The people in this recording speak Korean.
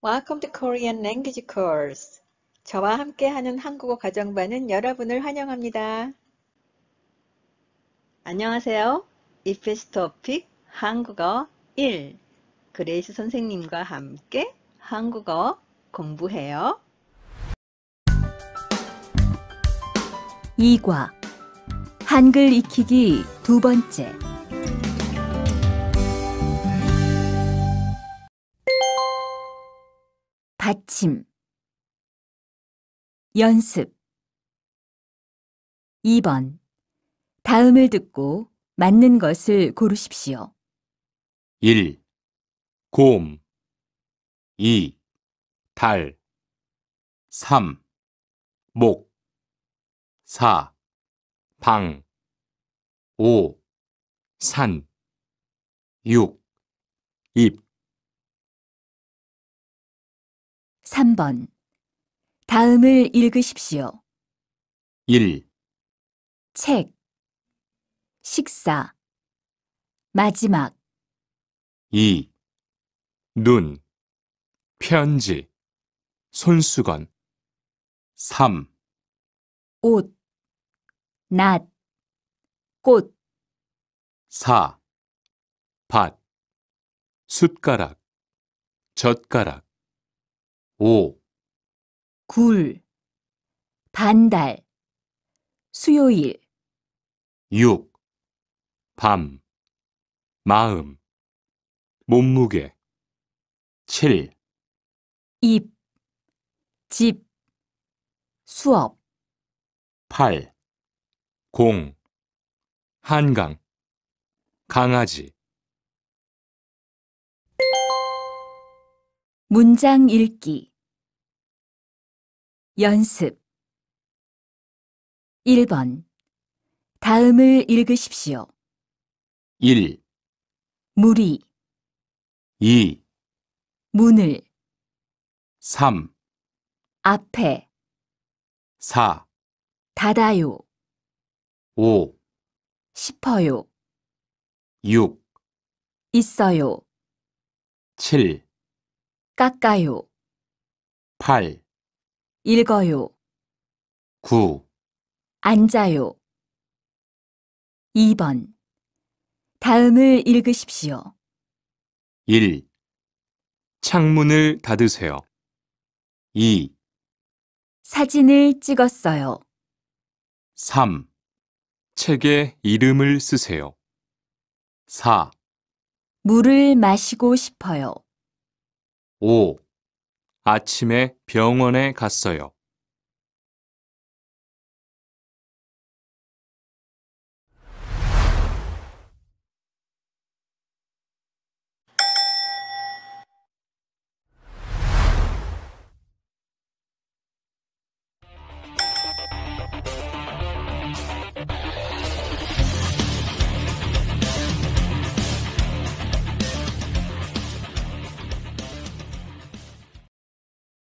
Welcome to Korean Language Course. 저와 함께하는 한국어 과정반은 여러분을 환영합니다. 안녕하세요. 이페스 토픽 한국어 1 그레이스 선생님과 함께 한국어 공부해요. 2과 한글 익히기 두 번째 관심 연습 2번 다음을 듣고 맞는 것을 고르십시오. 1. 곰 2. 달 3. 목 4. 방 5. 산 6. 입 3번. 다음을 읽으십시오. 1. 책. 식사. 마지막. 2. 눈. 편지. 손수건. 3. 옷. 낫 꽃. 4. 밭. 숟가락. 젓가락. 5. 굴, 반달, 수요일, 육, 밤, 마음, 몸무게, 칠, 입, 집, 수업, 팔, 공, 한강, 강아지, 문장 읽기 연습 1번 다음을 읽으십시오. 1, 무리, 2, 문을, 3, 앞에, 4, 닫아요, 5, 싶어요, 6, 있어요, 7, 깎아요. 8 읽어요. 9, 앉아요. 2번. 다음을 읽으십시오. 1. 창문을 닫으세요. 2, 사진을 찍었어요. 3. 책에 이름을 쓰세요. 4, 물을 마시고 싶어요. 5. 아침에 병원에 갔어요.